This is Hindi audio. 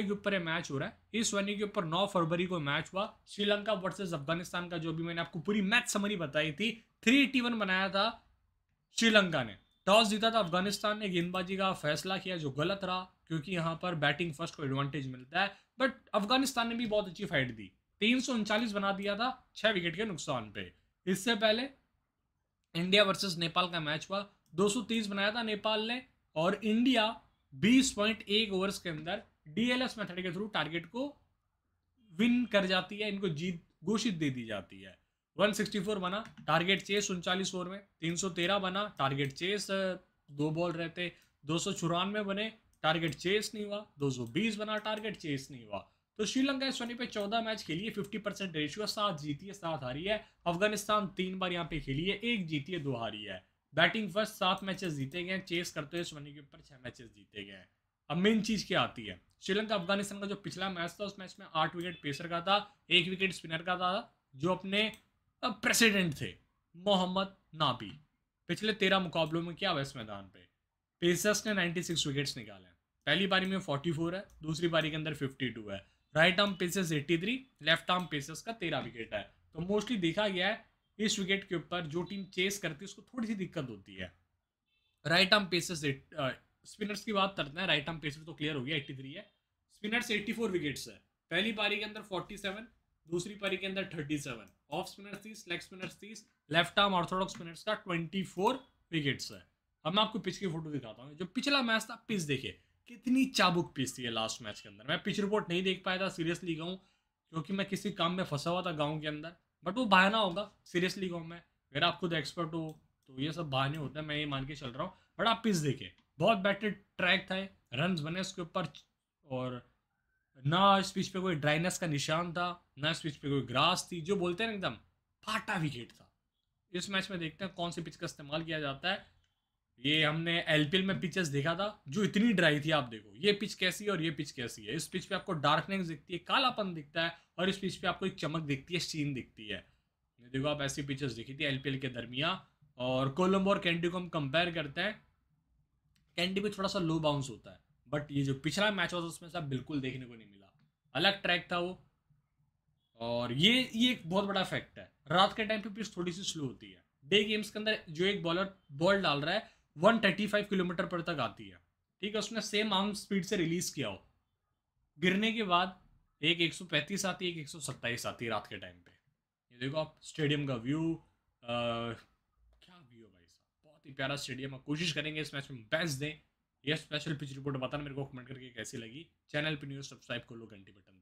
के ऊपर मैच हो रहा है इस वनडे के ऊपर 9 फरवरी को मैच हुआ श्रीलंका वर्सेस अफगानिस्तान का जो भी मैंने आपको पूरी मैच समरी बताई थी थ्री टी बनाया था श्रीलंका ने टॉस जीता था अफगानिस्तान ने गेंदबाजी का फैसला किया जो गलत रहा क्योंकि यहाँ पर बैटिंग फर्स्ट को एडवांटेज मिलता है बट अफगानिस्तान ने भी बहुत अच्छी फाइट दी तीन बना दिया था छह विकेट के नुकसान पे इससे पहले इंडिया वर्सेस नेपाल का मैच हुआ 230 बनाया था नेपाल ने और इंडिया 20.1 ओवर्स के अंदर डीएलएस मेथड के थ्रू टारगेट को विन कर जाती है इनको जीत घोषित दे दी जाती है 164 बना टारगेट चेस उनचालीस ओवर में 313 बना टारगेट चेस दो बॉल रहते दो सौ बने टारगेट चेस नहीं हुआ 220 बना टारगेट चेस नहीं हुआ तो श्रीलंका इस वनी पे 14 मैच खेली है फिफ्टी परसेंट रेशियो सात जीती है सात हारी है अफगानिस्तान तीन बार यहाँ पे खेली है एक जीती है दो हारी है बैटिंग फर्स्ट सात मैचेस जीते गए चेस करते हुए इस के ऊपर छह मैचेस जीते गए अब मेन चीज़ क्या आती है श्रीलंका अफगानिस्तान का जो पिछला मैच था उस मैच में आठ विकेट पेसर का था एक विकेट स्पिनर का था जो अपने प्रेसिडेंट थे मोहम्मद नाबी पिछले तेरह मुकाबलों में क्या हुआ इस मैदान पे पेसर्स ने 96 विकेट्स निकाले हैं पहली बारी में 44 है दूसरी बारी के अंदर 52 है right arm pacers 83 left arm pacers का तेरह विकेट है तो मोस्टली देखा गया है इस विकेट के ऊपर जो टीम चेस करती है उसको थोड़ी सी दिक्कत होती है राइट आर्म पेसर्स स्पिनर्स की बात करते हैं राइट आर्म पेसर तो क्लियर हो गया एट्टी थ्री है स्पिनर्स एट्टी फोर विकेट्स है पहली पारी के अंदर फोर्टी सेवन दूसरी पारी के अंदर थर्टी सेवन ऑफ स्पिनर्स तीस लेग स्पिनर्स तीस लेफ्ट आर्म ऑर्थोडॉक्स स्पिनर्स का ट्वेंटी फोर विकेट्स है अब मैं आपको पिच की फोटो दिखाता हूँ जो पिछला मैच था पिच देखिए कितनी चाबुक पिच थी लास्ट मैच के अंदर मैं पिच रिपोर्ट नहीं देख पाया था सीरियसली गाऊँ क्योंकि मैं किसी काम में फंसा हुआ था गाँव के अंदर बट वो बहाना होगा सीरियसली गाऊँ मैं अगर आप खुद एक्सपर्ट हो तो ये सब बहाने होते हैं मैं ये मान के चल रहा हूँ बट आप पिच देखिए बहुत बेटर ट्रैक था रन बने उसके ऊपर और ना इस पिच पे कोई ड्राइनेस का निशान था ना इस पिच पे कोई ग्रास थी जो बोलते हैं ना एकदम फाटा विकेट था इस मैच में देखते हैं कौन सी पिच का इस्तेमाल किया जाता है ये हमने एल में पिचेस देखा था जो इतनी ड्राई थी आप देखो ये पिच कैसी है और ये पिच कैसी है इस पिच पे आपको डार्कनेस दिखती है कालापन दिखता है और इस पिच पे आपको एक चमक दिखती है शीन दिखती है देखो आप ऐसी पिचेस देखी थी एल के दरमिया और कोलम्बो और कैंडी को हम कंपेयर करते हैं कैंडी भी थोड़ा सा लो बाउंस होता है बट ये जो पिछला मैच हुआ था उसमें सब बिल्कुल देखने को नहीं मिला अलग ट्रैक था वो और ये ये एक बहुत बड़ा फैक्ट है रात के टाइम पे पिच थोड़ी सी स्लो होती है डे गेम्स के अंदर जो एक बॉलर बॉल डाल रहा है वन थर्टी फाइव किलोमीटर पर तक आती है ठीक है उसने सेम आर्म स्पीड से रिलीज किया हो गिरने के बाद एक एक सौ पैंतीस आती है एक एक सौ सत्ताईस आती है रात के टाइम पे ये देखो आप स्टेडियम का व्यू काफ़ी प्यारा स्टेडियम है कोशिश करेंगे इस मैच में बेस्ट दें यह स्पेशल पिच रिपोर्ट बताना मेरे को कमेंट करके कैसी लगी चैनल पर न्यूज़ सब्सक्राइब कर लो घंटी बटन